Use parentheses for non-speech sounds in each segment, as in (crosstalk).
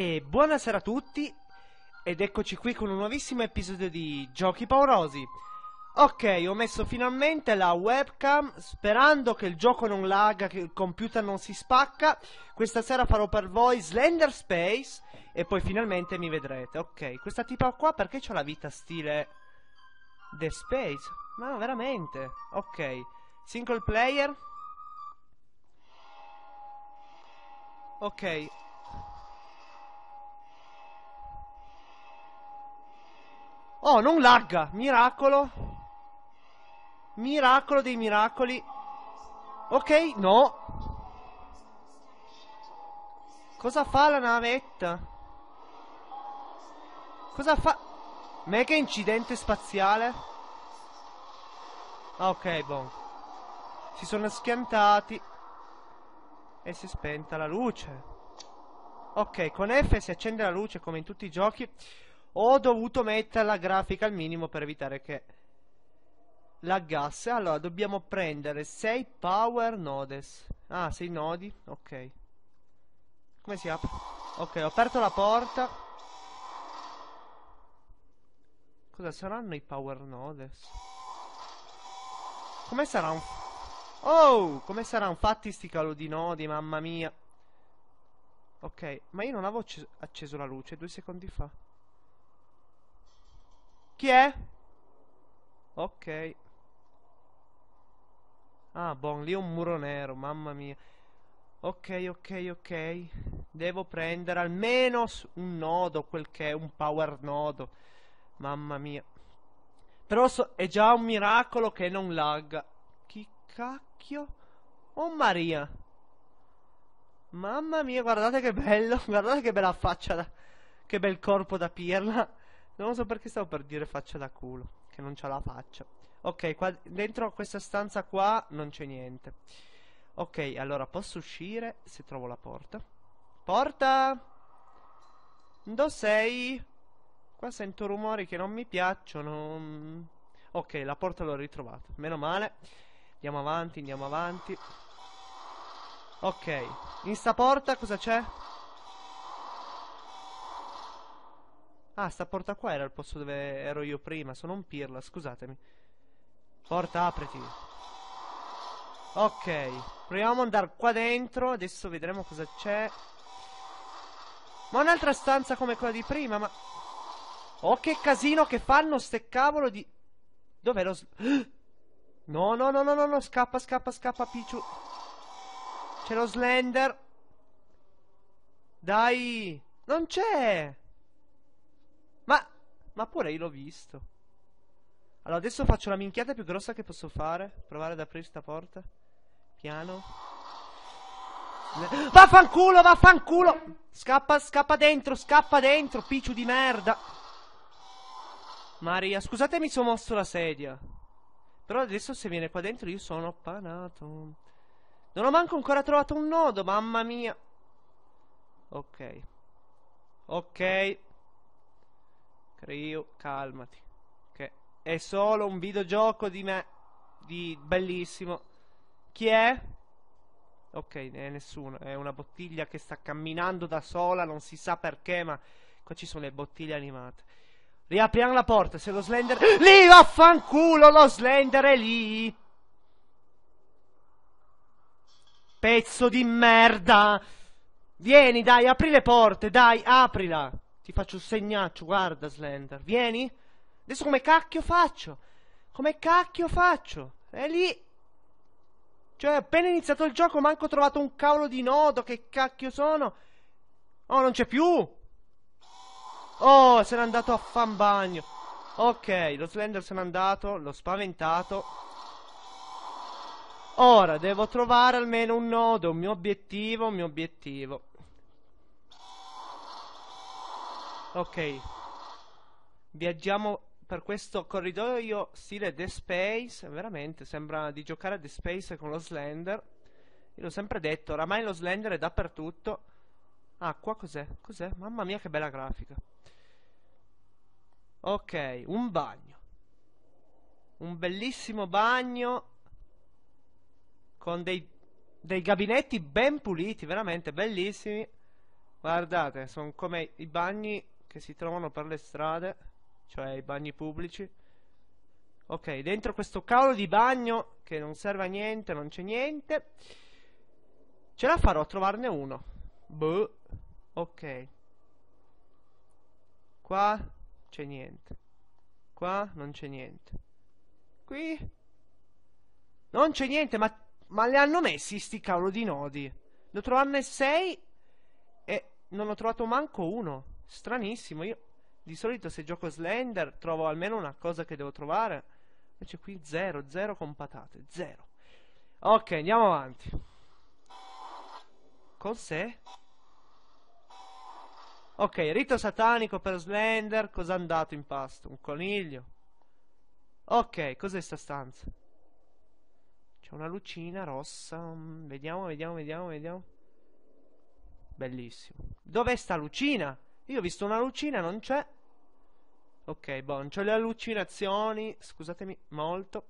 E buonasera a tutti ed eccoci qui con un nuovissimo episodio di Giochi Paurosi. Ok, ho messo finalmente la webcam sperando che il gioco non lagga, che il computer non si spacca. Questa sera farò per voi Slender Space e poi finalmente mi vedrete. Ok, questa tipa qua perché c'ha la vita stile The Space? Ma no, veramente? Ok, single player. Ok, Oh, non lagga! Miracolo! Miracolo dei miracoli! Ok, no! Cosa fa la navetta? Cosa fa... Mega incidente spaziale? Ah, ok, buon. Si sono schiantati. E si è spenta la luce. Ok, con F si accende la luce come in tutti i giochi. Ho dovuto mettere la grafica al minimo per evitare che laggasse. Allora, dobbiamo prendere 6 power nodes. Ah, 6 nodi? Ok. Come si apre? Ok, ho aperto la porta. Cosa saranno i power nodes? Come saranno... Oh, come saranno fatti sti calo di nodi, mamma mia. Ok, ma io non avevo acceso la luce due secondi fa. Chi è? Ok. Ah, bon, lì è un muro nero, mamma mia. Ok, ok, ok. Devo prendere almeno un nodo, quel che è, un power nodo. Mamma mia. Però so, è già un miracolo che non lagga. Chi cacchio? Oh Maria. Mamma mia, guardate che bello, (laughs) guardate che bella faccia, da, che bel corpo da pirla. Non so perché stavo per dire faccia da culo, che non c'ha la faccia. Ok, qua dentro questa stanza qua non c'è niente. Ok, allora posso uscire se trovo la porta. Porta! Dove sei? Qua sento rumori che non mi piacciono. Ok, la porta l'ho ritrovata. Meno male. Andiamo avanti, andiamo avanti. Ok, in sta porta cosa c'è? Ah, sta porta qua era il posto dove ero io prima. Sono un pirla, scusatemi. Porta, apriti. Ok, proviamo ad andare qua dentro. Adesso vedremo cosa c'è. Ma un'altra stanza come quella di prima, ma... Oh, che casino che fanno ste cavolo di... Dov'è lo... (gasps) No, no, no, no, no, no, scappa, scappa, scappa, Pichu. C'è lo Slender. Dai! Non c'è! Ma pure io l'ho visto. Allora, adesso faccio la minchiata più grossa che posso fare. Provare ad aprire sta porta. Piano. Vaffanculo, vaffanculo! Scappa, scappa dentro, scappa dentro, picciu di merda. Maria, scusatemi mi sono mosso la sedia. Però adesso se viene qua dentro io sono panato. Non ho manco ancora trovato un nodo, mamma mia. Ok. Ok. Creio, calmati. Che è solo un videogioco di me. Di bellissimo. Chi è? Ok, ne è nessuno. È una bottiglia che sta camminando da sola, non si sa perché, ma qua ci sono le bottiglie animate. Riapriamo la porta, se lo Slender... (gasps) Lì, vaffanculo, lo Slender è lì! Pezzo di merda! Vieni, dai, apri le porte, dai, aprila! Ti faccio il segnaccio, guarda Slender. Vieni. Adesso come cacchio faccio? Come cacchio faccio? È lì... Cioè, appena iniziato il gioco manco ho trovato un cavolo di nodo. Che cacchio sono? Oh, non c'è più. Oh, se n'è andato a fan bagno. Ok, lo Slender se n'è andato, l'ho spaventato. Ora devo trovare almeno un nodo, un mio obiettivo, un mio obiettivo. Ok. Viaggiamo per questo corridoio stile The Space. Veramente, sembra di giocare a The Space con lo Slender. Io l'ho sempre detto, oramai lo Slender è dappertutto. Ah, qua cos'è? Cos'è? Mamma mia che bella grafica. Ok, un bagno. Un bellissimo bagno con dei, dei gabinetti ben puliti, veramente bellissimi. Guardate, sono come i bagni che si trovano per le strade, cioè i bagni pubblici. Ok, dentro questo cavolo di bagno che non serve a niente, non c'è niente. Ce la farò a trovarne uno. Boh. Ok. Qua c'è niente. Qua non c'è niente. Qui non c'è niente, ma, ma le hanno messi sti cavolo di nodi. Ne ho trovarne 6 e non ho trovato manco uno. Stranissimo, io di solito se gioco Slender trovo almeno una cosa che devo trovare. Invece qui 0, 0 con patate, 0. Ok, andiamo avanti. Cos'è? Ok, rito satanico per Slender. Cos'è andato in pasto? Un coniglio. Ok, cos'è sta stanza? C'è una lucina rossa. Mm, vediamo, vediamo, vediamo, vediamo. Bellissimo. Dov'è sta lucina? Io ho visto una lucina, non c'è. Ok, bon, boh, c'ho le allucinazioni. Scusatemi molto.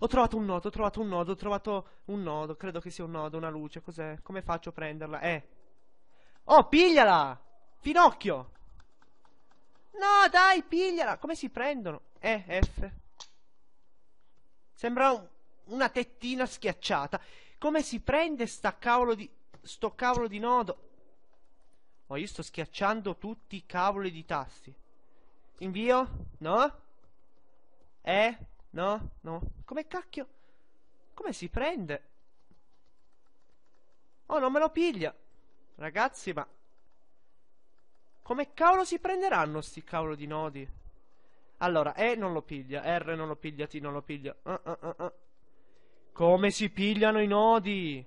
Ho trovato un nodo, ho trovato un nodo, ho trovato un nodo. Credo che sia un nodo, una luce. Cos'è? Come faccio a prenderla? Eh. Oh, pigliala! Finocchio! No, dai, pigliala! Come si prendono? Eh, F. Sembra un, una tettina schiacciata. Come si prende sta cavolo di... Sto cavolo di nodo? Ma io sto schiacciando tutti i cavoli di tasti. Invio? No? Eh? No? No? Come cacchio? Come si prende? Oh, non me lo piglia. Ragazzi, ma... Come cavolo si prenderanno sti cavolo di nodi? Allora, E non lo piglia, R non lo piglia, T non lo piglia. Uh, uh, uh, uh. Come si pigliano i nodi?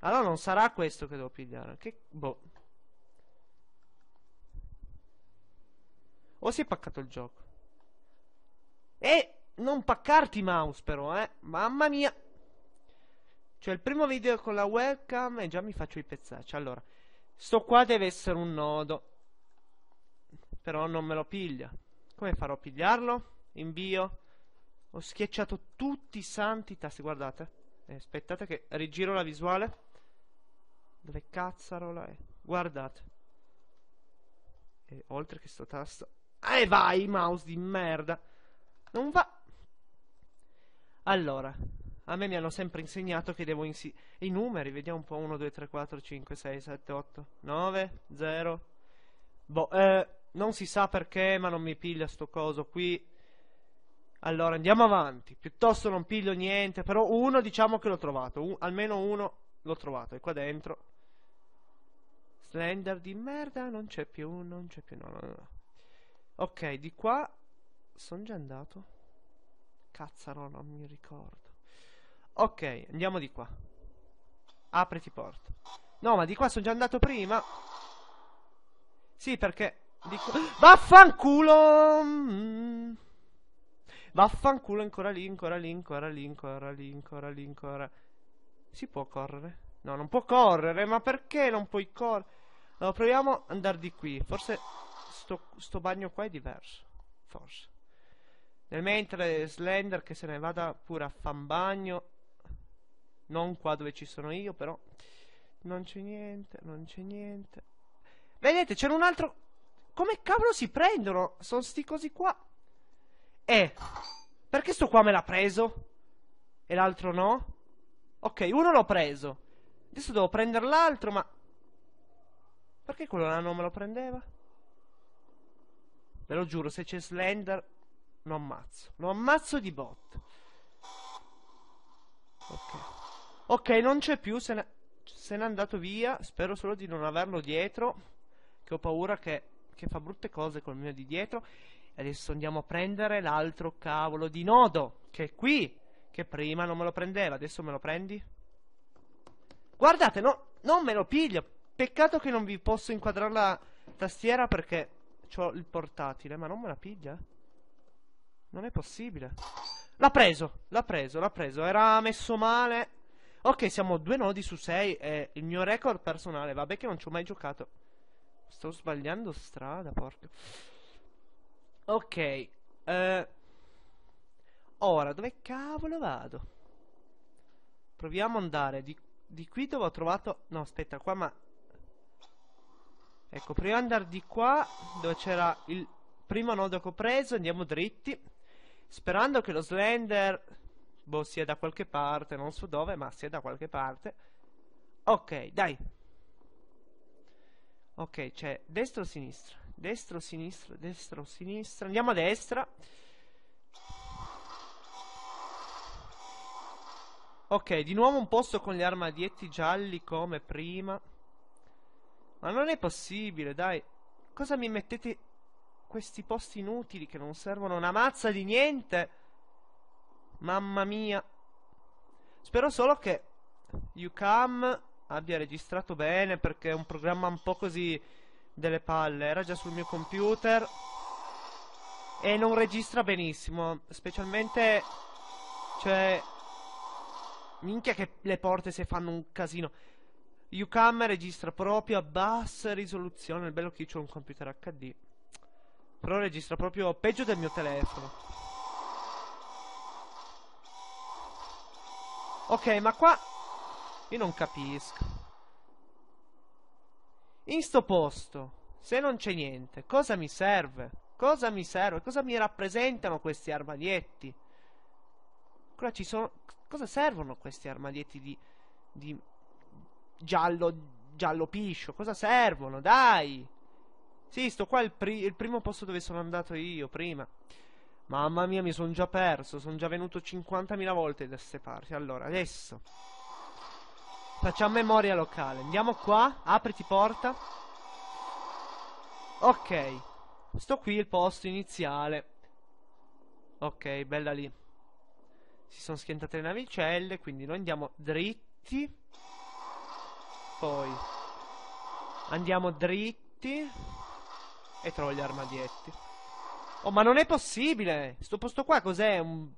Allora non sarà questo che devo pigliare. Che... Boh. O si è paccato il gioco. E non paccarti mouse però, eh. Mamma mia. Cioè il primo video con la webcam e già mi faccio i pezzacci. Allora, sto qua deve essere un nodo. Però non me lo piglia. Come farò a pigliarlo? Invio. Ho schiacciato tutti i santi tasti, guardate. Eh, aspettate che rigiro la visuale. Dove cazzarola è? Guardate. E oltre che sto tasto... E eh, vai, mouse di merda! Non va... Allora, a me mi hanno sempre insegnato che devo insi... I numeri, vediamo un po'. 1, 2, 3, 4, 5, 6, 7, 8, 9, 0... Boh, eh, non si sa perché, ma non mi piglia sto coso qui. Allora, andiamo avanti. Piuttosto non piglio niente, però uno diciamo che l'ho trovato. Un, almeno uno l'ho trovato. È qua dentro Slender di merda, non c'è più, non c'è più, no, no, no. Ok, di qua sono già andato. Cazzaro, non mi ricordo. Ok, andiamo di qua. Apriti porta. No, ma di qua sono già andato prima. Sì, perché... Di qua... (gasps) Vaffanculo! Mm. Vaffanculo, ancora lì, ancora lì, ancora lì, ancora lì, ancora lì, ancora... Si può correre? No, non può correre. Ma perché non puoi correre? Allora, proviamo ad andare di qui. Forse sto, sto bagno qua è diverso. Forse. Nel mentre Slender che se ne vada pure a fan bagno. Non qua dove ci sono io, però. Non c'è niente, non c'è niente. Vedete, c'è un altro... Come cavolo si prendono? Sono sti cosi qua. Eh, perché sto qua me l'ha preso? E l'altro no? Ok, uno l'ho preso. Adesso devo prendere l'altro, ma... Perché quello là non me lo prendeva? Ve lo giuro, se c'è Slender... Lo ammazzo. Lo ammazzo di bot. Ok. Ok, non c'è più, se n'è andato via. Spero solo di non averlo dietro. Che ho paura che... che fa brutte cose col mio di dietro. E adesso andiamo a prendere l'altro cavolo di nodo. Che è qui. Che prima non me lo prendeva. Adesso me lo prendi? Guardate, no, non me lo piglio. Peccato che non vi posso inquadrare la tastiera perché ho il portatile, ma non me la piglia? Non è possibile. L'ha preso, l'ha preso, l'ha preso. Era messo male. Ok, siamo due nodi su sei e il mio record personale. Vabbè che non ci ho mai giocato. Sto sbagliando strada, porca. Ok. Eh, ora, dove cavolo vado? Proviamo ad andare di di qui dove ho trovato... No, aspetta, qua ma... Ecco, prima di andare di qua, dove c'era il primo nodo che ho preso, andiamo dritti. Sperando che lo Slender... Boh, sia da qualche parte, non so dove, ma sia da qualche parte. Ok, dai. Ok, c'è cioè, destro-sinistra, destro-sinistra, destro-sinistra. Andiamo a destra. Ok, di nuovo un posto con gli armadietti gialli come prima. Ma non è possibile, dai. Cosa mi mettete questi posti inutili che non servono una mazza di niente? Mamma mia. Spero solo che Yukam abbia registrato bene perché è un programma un po' così delle palle. Era già sul mio computer e non registra benissimo, specialmente cioè Minchia che le porte si fanno un casino. Ucam registra proprio a bassa risoluzione. Il bello che io ho un computer HD. Però registra proprio peggio del mio telefono. Ok, ma qua... Io non capisco. In sto posto, se non c'è niente, cosa mi serve? Cosa mi serve? Cosa mi rappresentano questi armadietti? Ancora ci sono... Cosa servono questi armadietti di... di... Giallo... Giallo piscio? Cosa servono? Dai! Sì, sto qua è il, pri il primo posto dove sono andato io prima. Mamma mia, mi sono già perso. Sono già venuto 50.000 volte da queste parti. Allora, adesso... Facciamo memoria locale. Andiamo qua. Apriti porta. Ok. Sto qui il posto iniziale. Ok, bella lì. Si sono schiantate le navicelle, quindi noi andiamo dritti. Poi andiamo dritti e trovo gli armadietti. Oh, ma non è possibile! Sto posto qua cos'è? Un...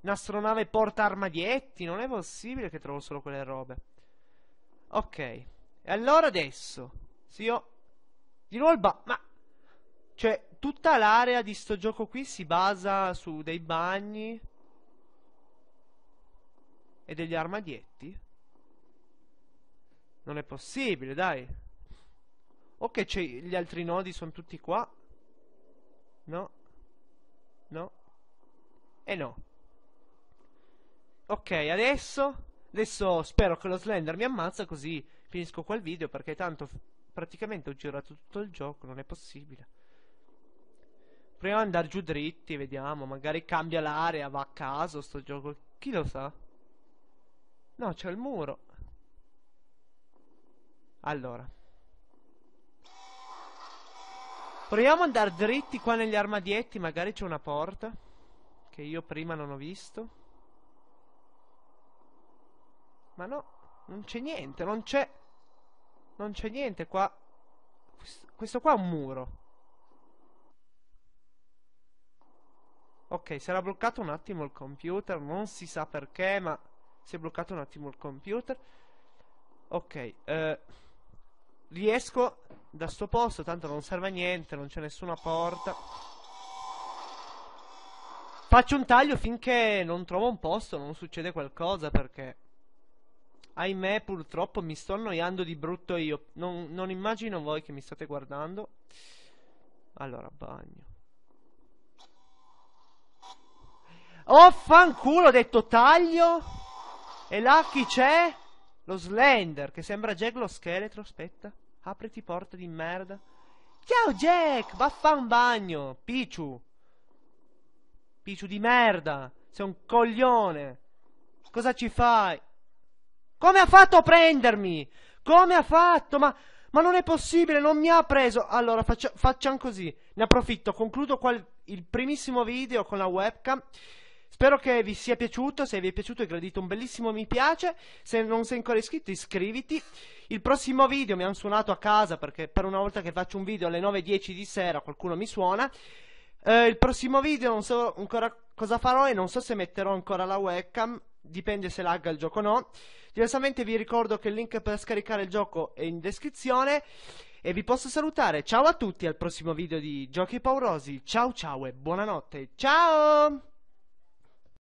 Un'astronave porta armadietti? Non è possibile che trovo solo quelle robe. Ok. E allora adesso... Sì, io... Di nuovo il ba... Ma... Cioè, tutta l'area di sto gioco qui si basa su dei bagni... E degli armadietti? Non è possibile, dai. Ok, cioè, gli altri nodi sono tutti qua. No. No. E no. Ok, adesso... Adesso spero che lo Slender mi ammazza così finisco quel video perché tanto praticamente ho girato tutto il gioco, non è possibile. Proviamo ad andare giù dritti, vediamo, magari cambia l'area, va a caso sto gioco, chi lo sa? No, c'è il muro. Allora. Proviamo ad andare dritti qua negli armadietti. Magari c'è una porta. Che io prima non ho visto. Ma no, non c'è niente. Non c'è... Non c'è niente qua. Questo qua è un muro. Ok, si era bloccato un attimo il computer. Non si sa perché, ma si è bloccato un attimo il computer ok eh, riesco da sto posto tanto non serve a niente non c'è nessuna porta faccio un taglio finché non trovo un posto non succede qualcosa perché ahimè purtroppo mi sto annoiando di brutto io non, non immagino voi che mi state guardando allora bagno Oh, fanculo, ho detto taglio. E là chi c'è? Lo Slender, che sembra Jack lo scheletro, aspetta. Apriti porta di merda. Ciao Jack, vaffa un bagno, Pichu. Pichu di merda, sei un coglione. Cosa ci fai? Come ha fatto a prendermi? Come ha fatto? Ma, ma non è possibile, non mi ha preso. Allora, faccia, facciamo così. Ne approfitto, concludo qua il primissimo video con la webcam. Spero che vi sia piaciuto, se vi è piaciuto e gradito un bellissimo mi piace, se non sei ancora iscritto iscriviti. Il prossimo video mi hanno suonato a casa perché per una volta che faccio un video alle 9.10 di sera qualcuno mi suona. Eh, il prossimo video non so ancora cosa farò e non so se metterò ancora la webcam, dipende se lagga il gioco o no. Diversamente vi ricordo che il link per scaricare il gioco è in descrizione e vi posso salutare. Ciao a tutti al prossimo video di Giochi Paurosi. Ciao ciao e buonanotte. Ciao!